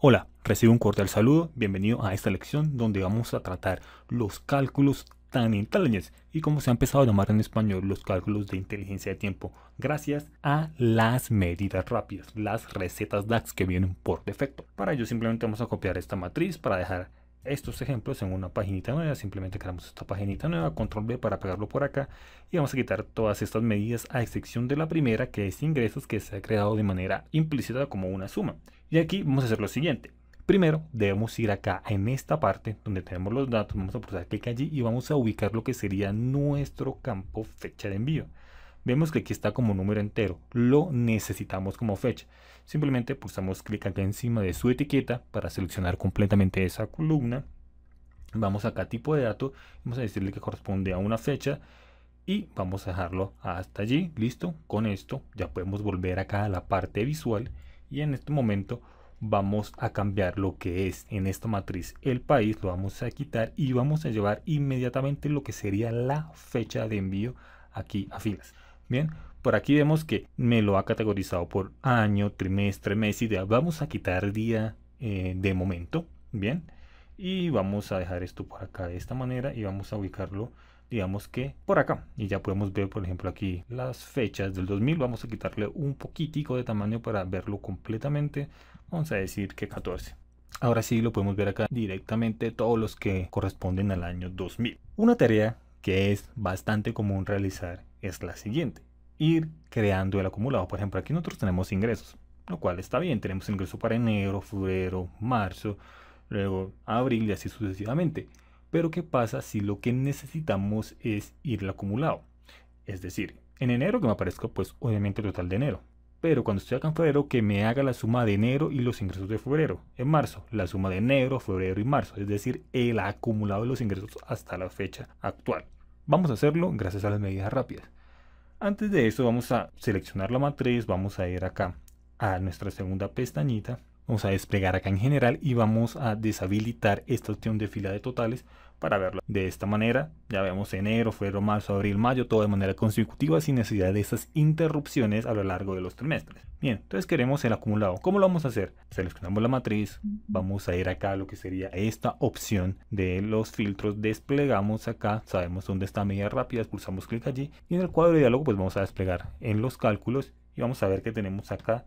Hola, recibo un cordial saludo, bienvenido a esta lección donde vamos a tratar los cálculos tan inteligentes y como se ha empezado a llamar en español los cálculos de inteligencia de tiempo gracias a las medidas rápidas, las recetas DAX que vienen por defecto. Para ello simplemente vamos a copiar esta matriz para dejar estos ejemplos en una paginita nueva, simplemente creamos esta paginita nueva, control B para pegarlo por acá y vamos a quitar todas estas medidas a excepción de la primera que es ingresos que se ha creado de manera implícita como una suma. Y aquí vamos a hacer lo siguiente. Primero debemos ir acá en esta parte donde tenemos los datos, vamos a pulsar clic allí y vamos a ubicar lo que sería nuestro campo fecha de envío. Vemos que aquí está como número entero, lo necesitamos como fecha. Simplemente pulsamos clic acá encima de su etiqueta para seleccionar completamente esa columna. Vamos acá a tipo de dato, vamos a decirle que corresponde a una fecha y vamos a dejarlo hasta allí, listo. Con esto ya podemos volver acá a la parte visual y en este momento vamos a cambiar lo que es en esta matriz el país, lo vamos a quitar y vamos a llevar inmediatamente lo que sería la fecha de envío aquí a filas. Bien, por aquí vemos que me lo ha categorizado por año, trimestre, mes y día. Vamos a quitar día eh, de momento, bien. Y vamos a dejar esto por acá de esta manera y vamos a ubicarlo digamos que por acá. Y ya podemos ver, por ejemplo, aquí las fechas del 2000. Vamos a quitarle un poquitico de tamaño para verlo completamente. Vamos a decir que 14. Ahora sí lo podemos ver acá directamente todos los que corresponden al año 2000. Una tarea que es bastante común realizar es la siguiente. Ir creando el acumulado. Por ejemplo, aquí nosotros tenemos ingresos, lo cual está bien. Tenemos ingreso para enero, febrero, marzo, luego abril y así sucesivamente. Pero ¿qué pasa si lo que necesitamos es al acumulado? Es decir, en enero que me aparezca pues obviamente el total de enero. Pero cuando estoy acá en febrero que me haga la suma de enero y los ingresos de febrero. En marzo, la suma de enero, febrero y marzo. Es decir, el acumulado de los ingresos hasta la fecha actual. Vamos a hacerlo gracias a las medidas rápidas. Antes de eso vamos a seleccionar la matriz, vamos a ir acá a nuestra segunda pestañita Vamos a desplegar acá en general y vamos a deshabilitar esta opción de fila de totales para verlo de esta manera. Ya vemos enero, febrero, marzo, abril, mayo, todo de manera consecutiva sin necesidad de esas interrupciones a lo largo de los trimestres. Bien, entonces queremos el acumulado. ¿Cómo lo vamos a hacer? Seleccionamos la matriz, vamos a ir acá a lo que sería esta opción de los filtros, desplegamos acá, sabemos dónde está media rápida, pulsamos clic allí y en el cuadro de diálogo pues vamos a desplegar en los cálculos y vamos a ver que tenemos acá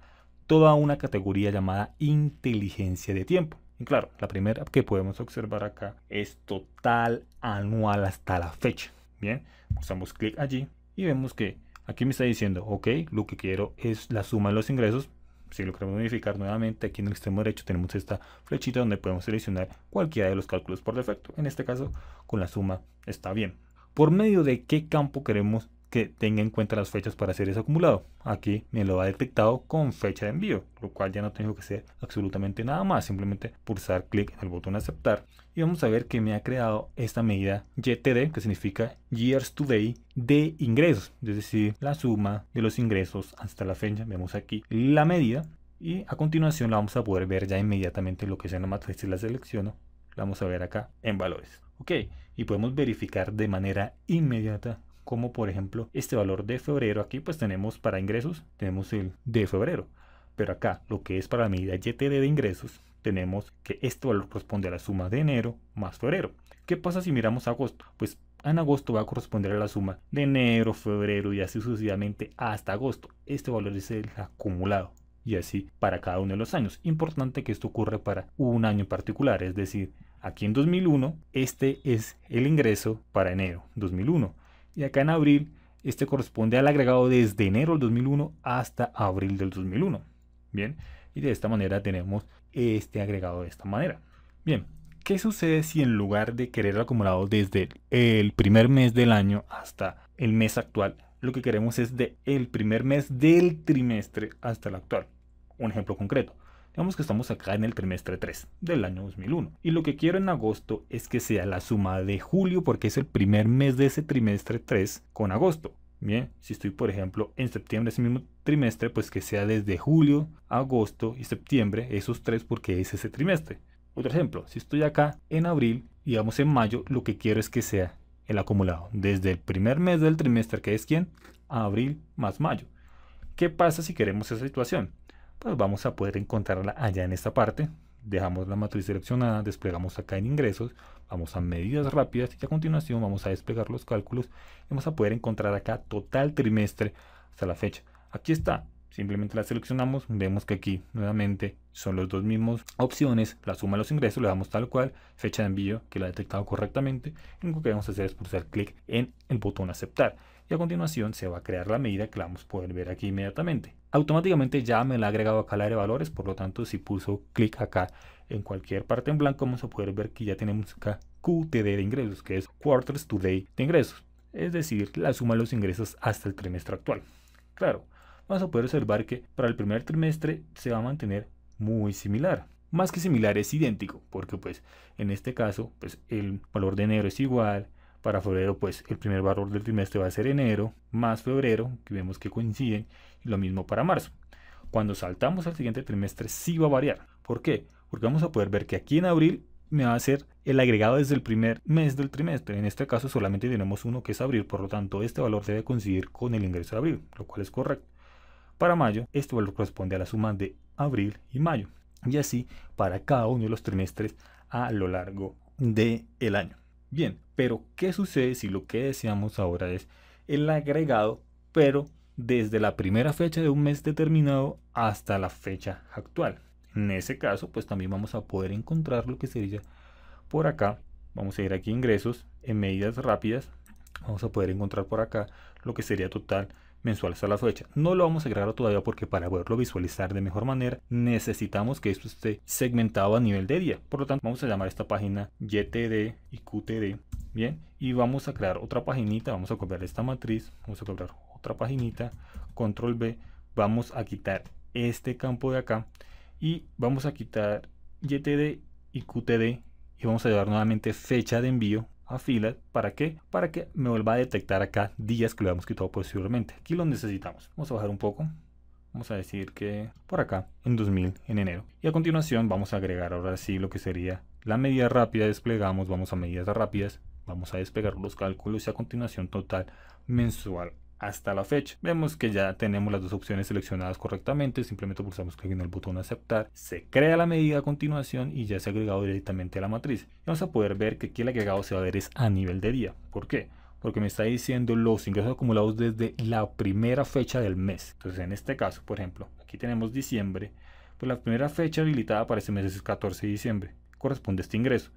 toda una categoría llamada inteligencia de tiempo. Y claro, la primera que podemos observar acá es total anual hasta la fecha. Bien, usamos clic allí y vemos que aquí me está diciendo, ok, lo que quiero es la suma de los ingresos. Si lo queremos modificar nuevamente, aquí en el extremo derecho tenemos esta flechita donde podemos seleccionar cualquiera de los cálculos por defecto. En este caso, con la suma está bien. ¿Por medio de qué campo queremos que tenga en cuenta las fechas para hacer ese acumulado. Aquí me lo ha detectado con fecha de envío, lo cual ya no tengo que hacer absolutamente nada más, simplemente pulsar clic en el botón aceptar y vamos a ver que me ha creado esta medida YTD, que significa Years Today de ingresos, es decir, la suma de los ingresos hasta la fecha. Vemos aquí la medida y a continuación la vamos a poder ver ya inmediatamente lo que sea nomás si la selecciono. La vamos a ver acá en valores. Ok, y podemos verificar de manera inmediata como por ejemplo este valor de febrero aquí pues tenemos para ingresos tenemos el de febrero pero acá lo que es para la medida YTD de ingresos tenemos que este valor corresponde a la suma de enero más febrero ¿qué pasa si miramos agosto? pues en agosto va a corresponder a la suma de enero, febrero y así sucesivamente hasta agosto este valor es el acumulado y así para cada uno de los años. Importante que esto ocurre para un año en particular, es decir, aquí en 2001 este es el ingreso para enero 2001, y acá en abril, este corresponde al agregado desde enero del 2001 hasta abril del 2001. Bien, y de esta manera tenemos este agregado de esta manera. Bien, ¿qué sucede si en lugar de querer el acumulado desde el primer mes del año hasta el mes actual, lo que queremos es de el primer mes del trimestre hasta el actual? Un ejemplo concreto. Digamos que estamos acá en el trimestre 3 del año 2001. Y lo que quiero en agosto es que sea la suma de julio porque es el primer mes de ese trimestre 3 con agosto. Bien, si estoy por ejemplo en septiembre, ese mismo trimestre, pues que sea desde julio, agosto y septiembre, esos tres porque es ese trimestre. Otro ejemplo, si estoy acá en abril, y vamos en mayo, lo que quiero es que sea el acumulado desde el primer mes del trimestre, que es quién, abril más mayo. ¿Qué pasa si queremos esa situación? pues vamos a poder encontrarla allá en esta parte. Dejamos la matriz seleccionada, desplegamos acá en ingresos, vamos a medidas rápidas y a continuación vamos a desplegar los cálculos. vamos a poder encontrar acá total trimestre hasta la fecha. Aquí está, simplemente la seleccionamos, vemos que aquí nuevamente son las dos mismas opciones, la suma de los ingresos, le damos tal cual, fecha de envío que lo ha detectado correctamente, y lo que vamos a hacer es pulsar clic en el botón aceptar y a continuación se va a crear la medida que la vamos a poder ver aquí inmediatamente. Automáticamente ya me la ha agregado acá la de valores, por lo tanto si pulso clic acá en cualquier parte en blanco vamos a poder ver que ya tenemos acá QTD de ingresos, que es Quarters Today de ingresos, es decir, la suma de los ingresos hasta el trimestre actual. Claro, vamos a poder observar que para el primer trimestre se va a mantener muy similar. Más que similar es idéntico, porque pues en este caso pues el valor de enero es igual, para febrero pues el primer valor del trimestre va a ser enero más febrero, que vemos que coinciden, y lo mismo para marzo. Cuando saltamos al siguiente trimestre sí va a variar. ¿Por qué? Porque vamos a poder ver que aquí en abril me va a ser el agregado desde el primer mes del trimestre. En este caso solamente tenemos uno que es abril, por lo tanto este valor debe coincidir con el ingreso de abril, lo cual es correcto. Para mayo, este valor corresponde a la suma de abril y mayo, y así para cada uno de los trimestres a lo largo del el año. Bien, pero ¿qué sucede si lo que deseamos ahora es el agregado, pero desde la primera fecha de un mes determinado hasta la fecha actual? En ese caso, pues también vamos a poder encontrar lo que sería por acá. Vamos a ir aquí ingresos en medidas rápidas. Vamos a poder encontrar por acá lo que sería total mensual hasta la fecha. No lo vamos a agregar todavía porque para poderlo visualizar de mejor manera necesitamos que esto esté segmentado a nivel de día. Por lo tanto, vamos a llamar esta página YTD y QTD. Bien, y vamos a crear otra paginita, vamos a copiar esta matriz, vamos a copiar otra paginita, control B, vamos a quitar este campo de acá y vamos a quitar YTD y QTD y vamos a llevar nuevamente fecha de envío filas ¿Para qué? Para que me vuelva a detectar acá días que lo habíamos quitado posteriormente. Aquí lo necesitamos. Vamos a bajar un poco. Vamos a decir que por acá, en 2000, en enero. Y a continuación vamos a agregar ahora sí lo que sería la medida rápida. Desplegamos, vamos a medidas rápidas. Vamos a despegar los cálculos y a continuación total mensual hasta la fecha. Vemos que ya tenemos las dos opciones seleccionadas correctamente, simplemente pulsamos clic en el botón aceptar, se crea la medida a continuación y ya se ha agregado directamente a la matriz. Vamos a poder ver que aquí el agregado se va a ver es a nivel de día. ¿Por qué? Porque me está diciendo los ingresos acumulados desde la primera fecha del mes. Entonces en este caso, por ejemplo, aquí tenemos diciembre, pues la primera fecha habilitada para este mes es el 14 de diciembre, corresponde a este ingreso.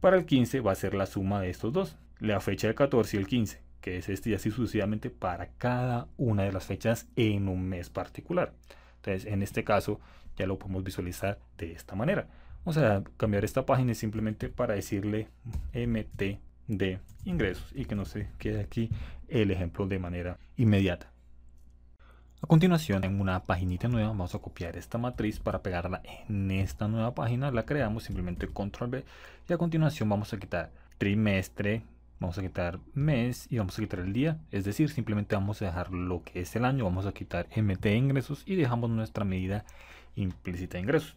Para el 15 va a ser la suma de estos dos, la fecha del 14 y el 15 que es este y así sucesivamente para cada una de las fechas en un mes particular. Entonces, en este caso, ya lo podemos visualizar de esta manera. Vamos a cambiar esta página simplemente para decirle MT de ingresos y que no se quede aquí el ejemplo de manera inmediata. A continuación, en una página nueva, vamos a copiar esta matriz para pegarla en esta nueva página. La creamos simplemente control B y a continuación vamos a quitar trimestre, vamos a quitar mes y vamos a quitar el día, es decir, simplemente vamos a dejar lo que es el año, vamos a quitar MT ingresos y dejamos nuestra medida implícita de ingresos.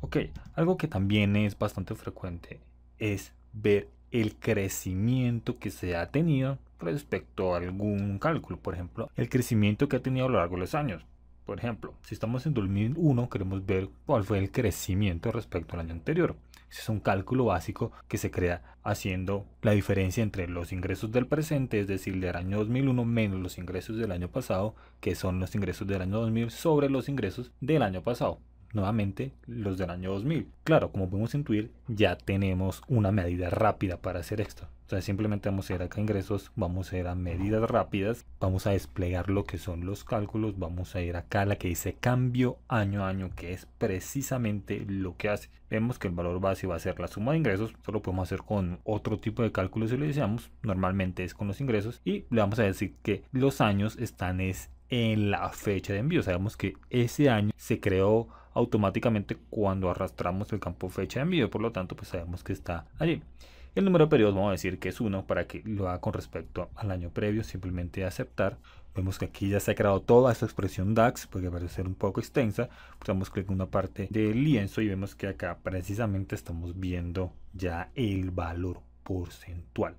Ok, algo que también es bastante frecuente es ver el crecimiento que se ha tenido respecto a algún cálculo, por ejemplo, el crecimiento que ha tenido a lo largo de los años. Por ejemplo, si estamos en 2001, queremos ver cuál fue el crecimiento respecto al año anterior es un cálculo básico que se crea haciendo la diferencia entre los ingresos del presente, es decir, del año 2001 menos los ingresos del año pasado, que son los ingresos del año 2000 sobre los ingresos del año pasado nuevamente los del año 2000. Claro, como podemos intuir, ya tenemos una medida rápida para hacer esto. Entonces simplemente vamos a ir acá a ingresos, vamos a ir a medidas rápidas, vamos a desplegar lo que son los cálculos, vamos a ir acá a la que dice cambio año a año, que es precisamente lo que hace. Vemos que el valor base va a ser la suma de ingresos, solo lo podemos hacer con otro tipo de cálculo si lo deseamos, normalmente es con los ingresos, y le vamos a decir que los años están es en la fecha de envío. Sabemos que ese año se creó automáticamente cuando arrastramos el campo fecha de envío, por lo tanto pues sabemos que está allí. El número de periodos vamos a decir que es 1 para que lo haga con respecto al año previo, simplemente aceptar. Vemos que aquí ya se ha creado toda esta expresión DAX, porque pues parece ser un poco extensa. damos clic en una parte del lienzo y vemos que acá precisamente estamos viendo ya el valor porcentual.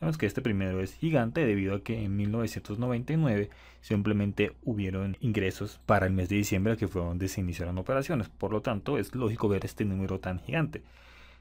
Vemos que este primero es gigante debido a que en 1999 simplemente hubieron ingresos para el mes de diciembre que fue donde se iniciaron operaciones. Por lo tanto, es lógico ver este número tan gigante.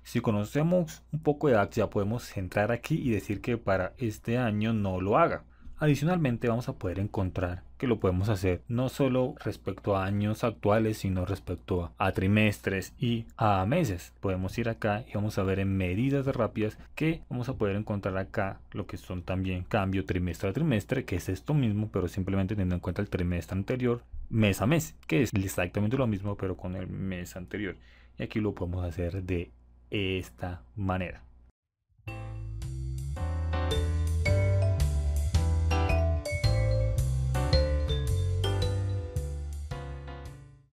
Si conocemos un poco de DAX ya podemos entrar aquí y decir que para este año no lo haga. Adicionalmente vamos a poder encontrar que lo podemos hacer no solo respecto a años actuales, sino respecto a, trimestres y a meses. Podemos ir acá y vamos a ver en medidas rápidas que vamos a poder encontrar acá lo que son también cambio trimestre a trimestre, que es esto mismo, pero simplemente teniendo en cuenta el trimestre anterior, mes a mes, que es exactamente lo mismo, pero con el mes anterior. Y aquí lo podemos hacer de esta manera.